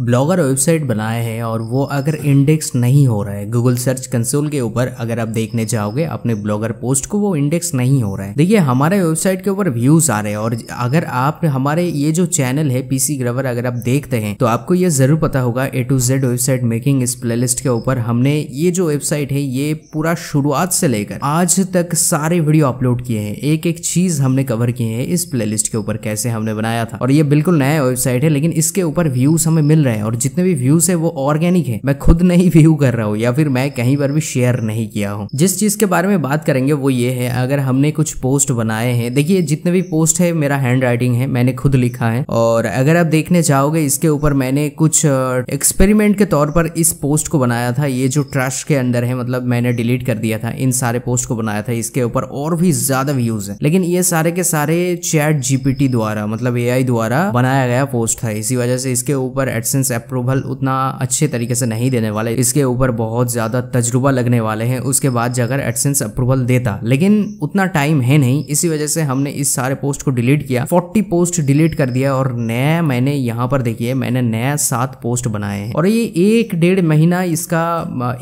blogger website बनाए हैं और वो अगर इंडेक्स नहीं हो रहा है गूगल सर्च कंसोल के ऊपर अगर आप देखने जाओगे अपने ब्लॉगर पोस्ट को वो इंडेक्स नहीं हो रहा है देखिए हमारे वेबसाइट के ऊपर व्यूज आ रहे हैं और अगर आप हमारे ये जो चैनल है पीसी ग्रवर अगर आप देखते हैं तो आपको ये जरूर पता होगा A to Z website making इस प्ले के ऊपर हमने ये जो वेबसाइट है ये पूरा शुरुआत से लेकर आज तक सारे वीडियो अपलोड किए हैं एक एक चीज हमने कवर किए हैं इस प्ले के ऊपर कैसे हमने बनाया था और ये बिल्कुल नया वेबसाइट है लेकिन इसके ऊपर व्यूज हमें मिल रहे रहे हैं और जितने भी व्यूज है वो ऑर्गेनिक है मैं खुद नहीं व्यू कर रहा हूँ या फिर मैं कहीं पर भी शेयर नहीं किया हूँ जिस चीज के बारे में बात करेंगे वो ये है अगर हमने कुछ पोस्ट बनाए हैं देखिए जितने भी पोस्ट है मेरा हैंड राइटिंग है मैंने खुद लिखा है और अगर आप देखने जाओगे इसके ऊपर मैंने कुछ एक्सपेरिमेंट के तौर पर इस पोस्ट को बनाया था ये जो ट्रस्ट के अंदर है मतलब मैंने डिलीट कर दिया था इन सारे पोस्ट को बनाया था इसके ऊपर और भी ज्यादा व्यूज है लेकिन ये सारे के सारे चैट जीपीटी द्वारा मतलब ए द्वारा बनाया गया पोस्ट था इसी वजह से इसके ऊपर एडसेंस लाइसेंस अप्रूवल उतना अच्छे तरीके से नहीं देने वाले इसके ऊपर बहुत ज़्यादा तजुर्बा लगने वाले हैं उसके बाद जाकर एडसेंस अप्रूवल देता लेकिन उतना टाइम है नहीं इसी वजह से हमने इस सारे पोस्ट को डिलीट किया फोर्टी पोस्ट डिलीट कर दिया और नया मैंने यहाँ पर देखिए मैंने नया सात पोस्ट बनाए हैं और ये एक डेढ़ महीना इसका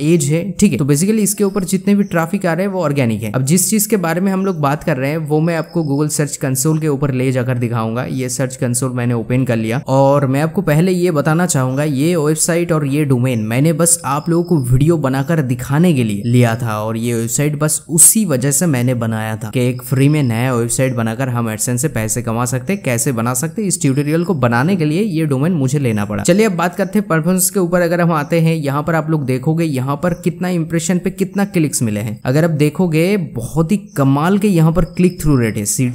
एज है ठीक है तो बेसिकली इसके ऊपर जितने भी ट्राफिक आ रहे हैं वो ऑर्गेनिक है अब जिस चीज के बारे में हम लोग बात कर रहे हैं वो मैं आपको गूगल सर्च कंसोल के ऊपर ले जाकर दिखाऊंगा ये सर्च कंसोल मैंने ओपन कर लिया और मैं आपको पहले ये बताना बताना चाहूंगा ये वेबसाइट और ये डोमेन मैंने बस आप लोगों को वीडियो बनाकर दिखाने के लिए लिया था और ये वेबसाइट बस उसी वजह से मैंने बनाया था कि एक फ्री में नया वेबसाइट बनाकर हम एडसेंस से पैसे कमा सकते कैसे बना सकते इस ट्यूटोरियल को बनाने के लिए ये डोमेन मुझे लेना पड़ा चलिए अब बात करते हैं परफॉर्मेंस के ऊपर अगर हम आते हैं यहाँ पर आप लोग देखोगे यहाँ पर कितना इंप्रेशन पे कितना क्लिक्स मिले हैं अगर आप देखोगे बहुत ही कमाल के यहाँ पर क्लिक थ्रू रेट है सी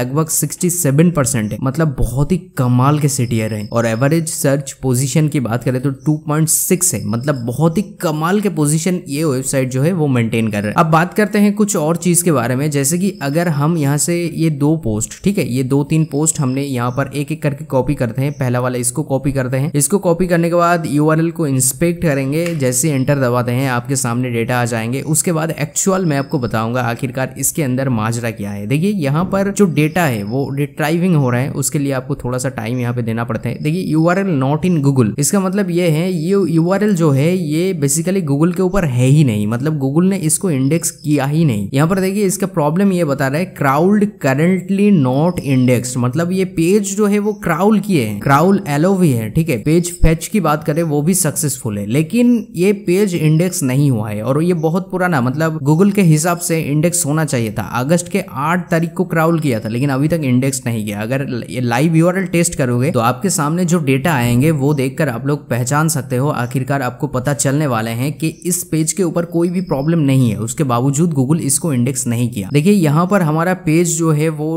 लगभग सिक्सटी है मतलब बहुत ही कमाल के सी है और एवरेज सर्च पोजीशन की बात करें तो 2.6 है मतलब बहुत ही कमाल के पोजीशन ये वेबसाइट जो है वो मेंटेन कर रहा है अब बात करते हैं कुछ और चीज के बारे में जैसे कि अगर हम यहाँ से ये दो पोस्ट ठीक है ये दो तीन पोस्ट हमने यहाँ पर एक एक करके कॉपी करते हैं पहला वाला इसको कॉपी करते हैं इसको कॉपी करने के बाद यू को इंस्पेक्ट करेंगे जैसे एंटर दबाते हैं आपके सामने डेटा आ जाएंगे उसके बाद एक्चुअल मैं आपको बताऊंगा आखिरकार इसके अंदर माजरा क्या है देखिए यहाँ पर जो डेटा है वो ड्राइविंग हो रहा है उसके लिए आपको थोड़ा सा टाइम यहाँ पे देना पड़ता है देखिए U R L not not in Google इसका मतलब ये है ये यू जो है ये बेसिकली गूगल के ऊपर है ही नहीं मतलब गूगल ने इसको इंडेक्स किया ही नहीं यहाँ पर देखिए इसका प्रॉब्लम ये बता रहा है क्राउड करेंटली नॉट इंडेक्स मतलब ये पेज जो है वो क्राउल किए हैं क्राउल एलो भी है ठीक है पेज फेच की बात करें वो भी सक्सेसफुल है लेकिन ये पेज इंडेक्स नहीं हुआ है और ये बहुत पुराना मतलब गूगल के हिसाब से इंडेक्स होना चाहिए था अगस्त के आठ तारीख को क्राउल किया था लेकिन अभी तक इंडेक्स नहीं गया अगर लाइव यूआरएल टेस्ट करोगे तो आपके सामने जो डेटा आएंगे होंगे वो देखकर आप लोग पहचान सकते हो आखिरकार आपको पता चलने वाले हैं कि इस पेज के ऊपर कोई भी प्रॉब्लम नहीं है उसके बावजूद गूगल इसको इंडेक्स नहीं किया देखिए यहाँ पर हमारा पेज जो है वो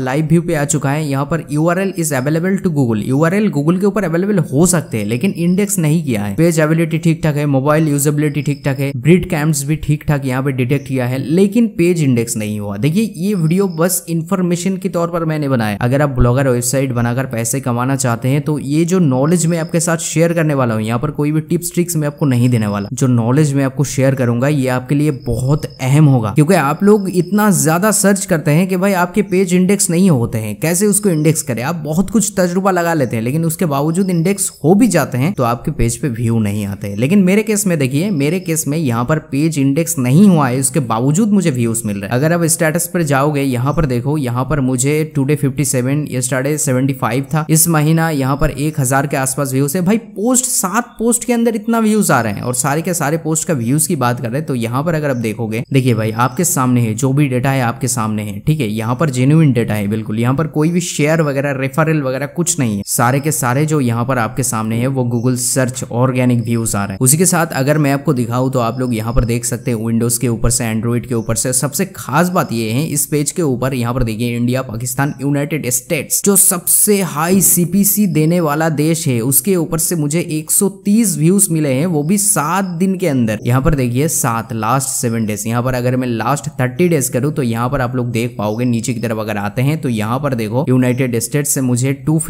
लाइव व्यू पे आ चुका है यहाँ पर U R L is available to Google U R L Google के ऊपर अवेलेबल हो सकते हैं लेकिन इंडेक्स नहीं किया है पेज एबिलिटी ठीक ठाक है मोबाइल यूजेबिलिटी ठीक ठाक है ब्रिड कैम्प्स भी ठीक ठाक यहाँ पे डिटेक्ट किया है लेकिन पेज इंडेक्स नहीं हुआ देखिए ये वीडियो बस इन्फॉर्मेशन के तौर पर मैंने बनाया अगर आप ब्लॉगर वेबसाइट बनाकर पैसे कमाना चाहते हैं तो ये जो नॉलेज नॉलेज मैं आपके साथ शेयर करने वाला हूँ यहाँ पर कोई भी टिप्स ट्रिक्स मैं आपको नहीं देने वाला जो नॉलेज मैं आपको शेयर करूंगा ये आपके लिए बहुत अहम होगा क्योंकि आप लोग इतना ज्यादा सर्च करते हैं कि भाई आपके पेज इंडेक्स नहीं होते हैं कैसे उसको इंडेक्स करें आप बहुत कुछ तजुर्बा लगा लेते हैं लेकिन उसके बावजूद इंडेक्स हो भी जाते हैं तो आपके पेज पे व्यू नहीं आते हैं लेकिन मेरे केस में देखिए मेरे केस में यहाँ पर पेज इंडेक्स नहीं हुआ है उसके बावजूद मुझे व्यूज मिल रहा है अगर आप स्टेटस पर जाओगे यहाँ पर देखो यहाँ पर मुझे टूडे फिफ्टी सेवन ये स्टार्टे सेवेंटी था इस महीना यहाँ पर एक हजार के आसपास व्यूज़ है भाई पोस्ट सात पोस्ट के अंदर इतना व्यूज़ आ रहे हैं और सारे के सारे पोस्ट का व्यूज़ की बात कर रहे हैं तो यहाँ पर अगर आप देखोगे देखिए भाई आपके सामने है जो भी डेटा है आपके सामने है ठीक है यहाँ पर जेन्यून डेटा है बिल्कुल यहाँ पर कोई भी शेयर वगैरह रेफरल वगैरह कुछ नहीं है सारे के सारे जो यहाँ पर आपके सामने है वो गूगल सर्च ऑर्गेनिक व्यूज़ आ रहे हैं उसी के साथ अगर मैं आपको दिखाऊँ तो आप लोग यहाँ पर देख सकते हैं विंडोज़ के ऊपर से एंड्रॉइड के ऊपर से सबसे खास बात ये है इस पेज के ऊपर यहाँ पर देखिए इंडिया पाकिस्तान यूनाइटेड स्टेट्स जो सबसे हाई सीपीसी देने वाला देश है है उसके ऊपर से मुझे 130 व्यूज मिले हैं वो भी सात दिन के अंदर यहाँ पर देखिए सात लास्ट सेवन डेज यहाँ पर अगर मैं लास्ट थर्टी डेज करूँ तो यहाँ पर आप लोग देख पाओगे नीचे की तरफ अगर आते हैं तो यहाँ पर देखो यूनाइटेड स्टेट से मुझे टू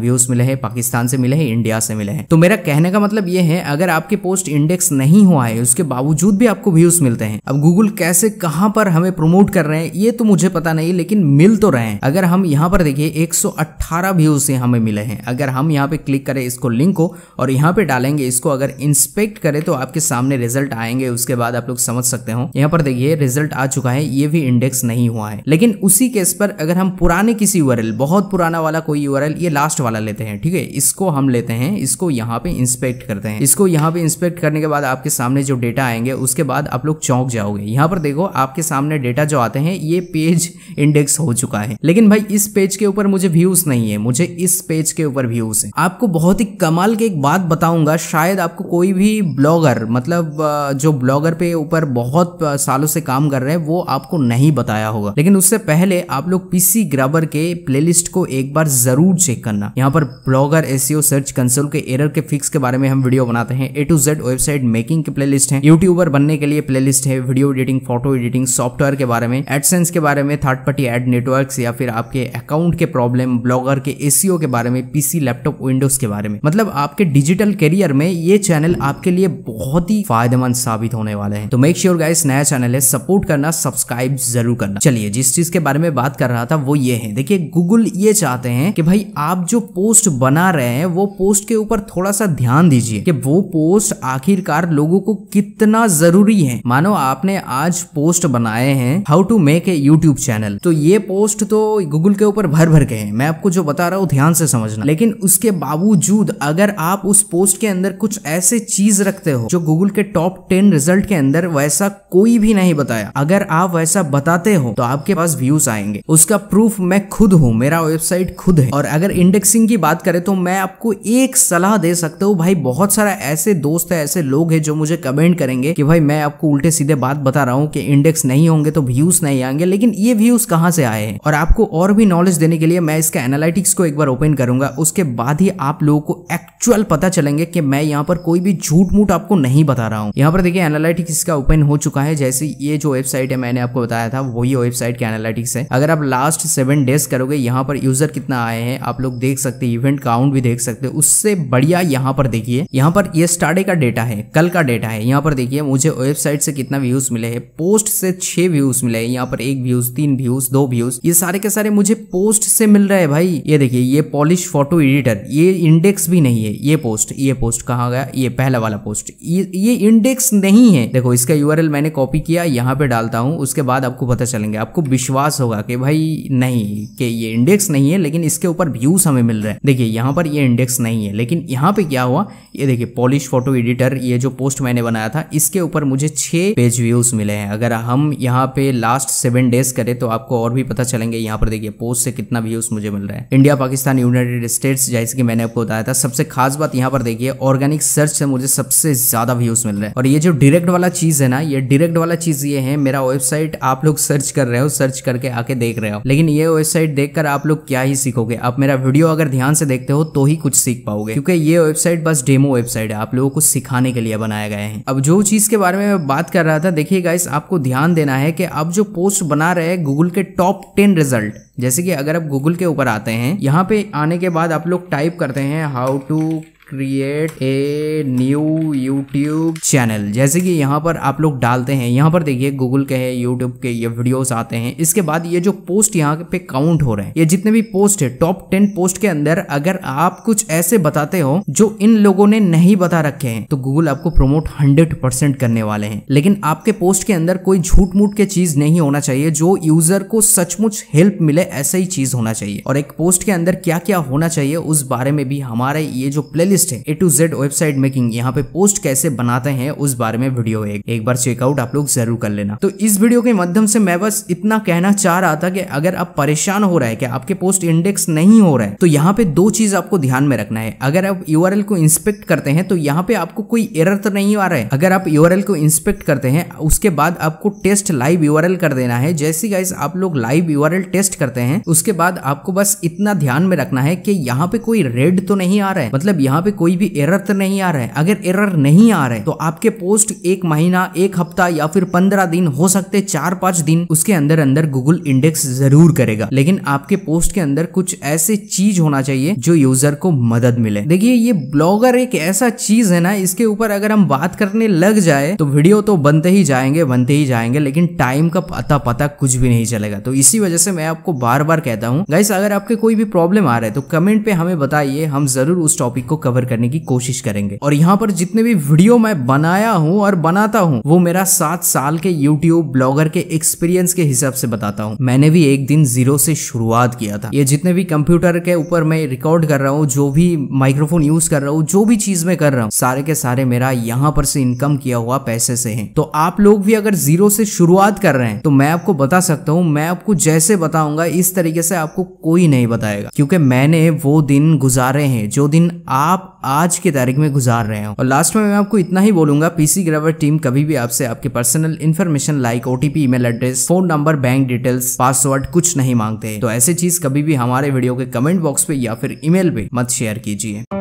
व्यूज मिले हैं पाकिस्तान से मिले हैं इंडिया से मिले हैं तो मेरा कहने का मतलब ये है अगर आपके पोस्ट इंडेक्स नहीं हुआ है उसके बावजूद भी आपको व्यूज मिलते हैं अब गूगल कैसे कहां पर हमें प्रमोट कर रहे हैं ये तो मुझे पता नहीं लेकिन मिल तो रहे हैं अगर हम यहाँ पर देखिए 118 व्यूज से हमें मिले हैं अगर हम यहाँ पे क्लिक क्लिक करें इसको लिंक को और यहाँ पे डालेंगे इसको अगर इंस्पेक्ट करें तो आपके सामने रिजल्ट आएंगे उसके बाद आप लोग समझ सकते हो यहाँ पर देखिए रिजल्ट आ चुका है ये भी इंडेक्स नहीं हुआ है लेकिन उसी केस पर अगर हम पुराने किसी यू बहुत पुराना वाला कोई यू ये लास्ट वाला लेते हैं ठीक है इसको हम लेते हैं इसको यहाँ पे इंस्पेक्ट करते हैं इसको यहाँ पे इंस्पेक्ट करने के बाद आपके सामने जो डेटा आएंगे उसके बाद आप लोग चौंक जाओगे यहाँ पर देखो आपके सामने डेटा जो आते हैं ये पेज इंडेक्स हो चुका है लेकिन भाई इस पेज के ऊपर मुझे व्यूज नहीं है मुझे इस पेज के ऊपर व्यूज है आप आपको बहुत ही कमाल की एक बात बताऊंगा शायद आपको कोई भी ब्लॉगर मतलब जो ब्लॉगर पे ऊपर बहुत सालों से काम कर रहे हैं वो आपको नहीं बताया होगा लेकिन उससे पहले आप लोग पीसी ग्राबर के प्लेलिस्ट को एक बार जरूर चेक करना यहाँ पर ब्लॉगर एसीओ सर्च कंसोल के एरर के फिक्स के बारे में हम वीडियो बनाते हैं A to Z website making के प्लेलिस्ट है यूट्यूबर बनने के लिए प्लेलिस्ट है video editing photo editing software के बारे में एडसेंस के बारे में थर्ड पार्टी एड नेटवर्क या फिर आपके अकाउंट के प्रॉब्लम ब्लॉगर के एसीओ e के बारे में पीसी लैपटॉप विंडो प्रोडक्ट्स के बारे में मतलब आपके डिजिटल करियर में ये चैनल आपके लिए बहुत ही फायदेमंद साबित होने वाले हैं तो मेक श्योर गाइस नया चैनल है सपोर्ट करना सब्सक्राइब जरूर करना चलिए जिस चीज के बारे में बात कर रहा था वो ये है देखिए गूगल ये चाहते हैं कि भाई आप जो पोस्ट बना रहे हैं वो पोस्ट के ऊपर थोड़ा सा ध्यान दीजिए कि वो पोस्ट आखिरकार लोगों को कितना जरूरी है मानो आपने आज पोस्ट बनाए हैं how to make a YouTube channel तो ये पोस्ट तो गूगल के ऊपर भर भर के हैं मैं आपको जो बता रहा हूँ ध्यान से समझना लेकिन उसके बाद बावजूद अगर आप उस पोस्ट के अंदर कुछ ऐसे चीज रखते हो जो गूगल के टॉप टेन रिजल्ट के अंदर वैसा कोई भी नहीं बताया अगर आप वैसा बताते हो तो आपके पास व्यूज आएंगे उसका प्रूफ मैं खुद हूँ मेरा वेबसाइट खुद है और अगर इंडेक्सिंग की बात करें तो मैं आपको एक सलाह दे सकता हूँ भाई बहुत सारा ऐसे दोस्त है ऐसे लोग है जो मुझे कमेंट करेंगे कि भाई मैं आपको उल्टे सीधे बात बता रहा हूँ कि इंडेक्स नहीं होंगे तो व्यूज नहीं आएंगे लेकिन ये व्यूज कहाँ से आए हैं और आपको और भी नॉलेज देने के लिए मैं इसका एनालिटिक्स को एक बार ओपन करूंगा उसके बाद ही आप आप लोगों को एक्चुअल पता चलेंगे कि मैं यहाँ पर कोई भी झूठ मूठ आपको नहीं बता रहा हूँ यहाँ पर देखिए एनालिटिक्स इसका ओपन हो चुका है जैसे ये जो वेबसाइट है मैंने आपको बताया था वही वेबसाइट के एनालिटिक्स है अगर आप लास्ट सेवन डेज करोगे यहाँ पर यूजर कितना आए हैं आप लोग देख सकते हैं इवेंट काउंट भी देख सकते हैं उससे बढ़िया यहाँ पर देखिए यहाँ पर ये स्टार्डे का डेटा है कल का डेटा है यहाँ पर देखिए मुझे वेबसाइट से कितना व्यूज मिले हैं पोस्ट से छह व्यूज मिले हैं यहाँ पर एक व्यूज तीन व्यूज दो व्यूज ये सारे के सारे मुझे पोस्ट से मिल रहे हैं भाई ये देखिए ये पॉलिश फोटो एडिटर ये इंडेक्स भी नहीं है ये पोस्ट ये पोस्ट कहा गया ये पहला वाला पोस्ट ये इंडेक्स नहीं है देखो इसका यू मैंने कॉपी किया यहाँ पे डालता हूँ उसके बाद आपको पता चलेंगे आपको विश्वास होगा कि भाई नहीं कि ये इंडेक्स नहीं है लेकिन इसके ऊपर व्यूज हमें मिल रहे हैं देखिए यहाँ पर ये इंडेक्स नहीं है लेकिन यहाँ पे क्या हुआ ये देखिए पॉलिश फोटो एडिटर ये जो पोस्ट मैंने बनाया था इसके ऊपर मुझे छह पेज व्यूज मिले हैं अगर हम यहाँ पे लास्ट सेवन डेज करें तो आपको और भी पता चलेंगे यहाँ पर देखिए पोस्ट से कितना व्यूज मुझे मिल रहा है इंडिया पाकिस्तान यूनाइटेड स्टेट्स जैसे कि मैंने आपको बताया था सबसे खास बात यहाँ पर देखिए ऑर्गेनिक सर्च से मुझे सबसे ज्यादा व्यूज मिल रहे हैं और ये जो डायरेक्ट वाला चीज है ना ये डायरेक्ट वाला चीज ये है मेरा वेबसाइट आप लोग सर्च कर रहे हो सर्च करके आके देख रहे हो लेकिन ये वेबसाइट देखकर आप लोग क्या ही सीखोगे आप मेरा वीडियो अगर ध्यान से देखते हो तो ही कुछ सीख पाओगे क्योंकि ये वेबसाइट बस डेमो वेबसाइट है आप लोगों को सिखाने के लिए बनाया गया है अब जो चीज के बारे में मैं बात कर रहा था देखिए गाइस आपको ध्यान देना है कि आप जो पोस्ट बना रहे हैं गूगल के टॉप टेन रिजल्ट जैसे कि अगर आप गूगल के ऊपर आते हैं यहाँ पे आने के बाद आप लोग टाइप करते हैं how to create a new YouTube channel जैसे कि यहाँ पर आप लोग डालते हैं यहाँ पर देखिए गूगल के है यूट्यूब के ये वीडियोस आते हैं इसके बाद ये जो पोस्ट यहाँ पे काउंट हो रहे हैं ये जितने भी पोस्ट है टॉप टेन पोस्ट के अंदर अगर आप कुछ ऐसे बताते हो जो इन लोगों ने नहीं बता रखे हैं तो गूगल आपको प्रोमोट हंड्रेड करने वाले हैं लेकिन आपके पोस्ट के अंदर कोई झूठ मूठ के चीज नहीं होना चाहिए जो यूजर को सचमुच हेल्प मिले ऐसा ही चीज होना चाहिए और एक पोस्ट के अंदर क्या क्या होना चाहिए उस बारे में भी हमारे ये जो प्लेलिस्ट लेटेस्ट है A to Z website making यहाँ पे पोस्ट कैसे बनाते हैं उस बारे में वीडियो है एक बार चेकआउट आप लोग जरूर कर लेना तो इस वीडियो के माध्यम से मैं बस इतना कहना चाह रहा था कि अगर आप परेशान हो रहा है कि आपके पोस्ट इंडेक्स नहीं हो रहा है तो यहाँ पे दो चीज आपको ध्यान में रखना है अगर आप यू को इंस्पेक्ट करते हैं तो यहाँ पे आपको कोई एरर तो नहीं आ रहा है अगर आप यू को इंस्पेक्ट करते हैं उसके बाद आपको टेस्ट लाइव यू कर देना है जैसे गाइस आप लोग लाइव यू टेस्ट करते हैं उसके बाद आपको बस इतना ध्यान में रखना है कि यहाँ पे कोई रेड तो नहीं आ रहा है मतलब यहाँ पे पे कोई भी एरर तो नहीं आ रहा है अगर एरर नहीं आ रहा है तो आपके पोस्ट एक महीना एक हफ्ता या फिर पंद्रह दिन हो सकते चार पांच दिन उसके अंदर अंदर गूगल इंडेक्स जरूर करेगा लेकिन आपके पोस्ट के अंदर कुछ ऐसे चीज होना चाहिए जो यूजर को मदद मिले देखिए ये ब्लॉगर एक ऐसा चीज है ना इसके ऊपर अगर हम बात करने लग जाए तो वीडियो तो बनते ही जाएंगे बनते ही जाएंगे लेकिन टाइम का पता पता कुछ भी नहीं चलेगा तो इसी वजह से मैं आपको बार बार कहता हूँ गाइस अगर आपके कोई भी प्रॉब्लम आ रहा है तो कमेंट पे हमें बताइए हम जरूर उस टॉपिक को कवर कवर करने की कोशिश करेंगे और यहाँ पर जितने भी वीडियो मैं बनाया हूँ और बनाता हूँ वो मेरा सात साल के यूट्यूब ब्लॉगर के एक्सपीरियंस के हिसाब से बताता हूँ मैंने भी एक दिन जीरो से शुरुआत किया था ये जितने भी कंप्यूटर के ऊपर मैं रिकॉर्ड कर रहा हूँ जो भी माइक्रोफोन यूज कर रहा हूँ जो भी चीज मैं कर रहा हूँ सारे के सारे मेरा यहाँ पर से इनकम किया हुआ पैसे से है तो आप लोग भी अगर जीरो से शुरुआत कर रहे हैं तो मैं आपको बता सकता हूँ मैं आपको जैसे बताऊंगा इस तरीके से आपको कोई नहीं बताएगा क्योंकि मैंने वो दिन गुजारे हैं जो दिन आप आप आज की तारीख में गुजार रहे हो और लास्ट में मैं आपको इतना ही बोलूंगा पीसी ग्रावर टीम कभी भी आपसे आपके personal information like OTP email address phone number bank details password कुछ नहीं मांगते तो ऐसी चीज कभी भी हमारे वीडियो के कमेंट बॉक्स पे या फिर ईमेल पे मत शेयर कीजिए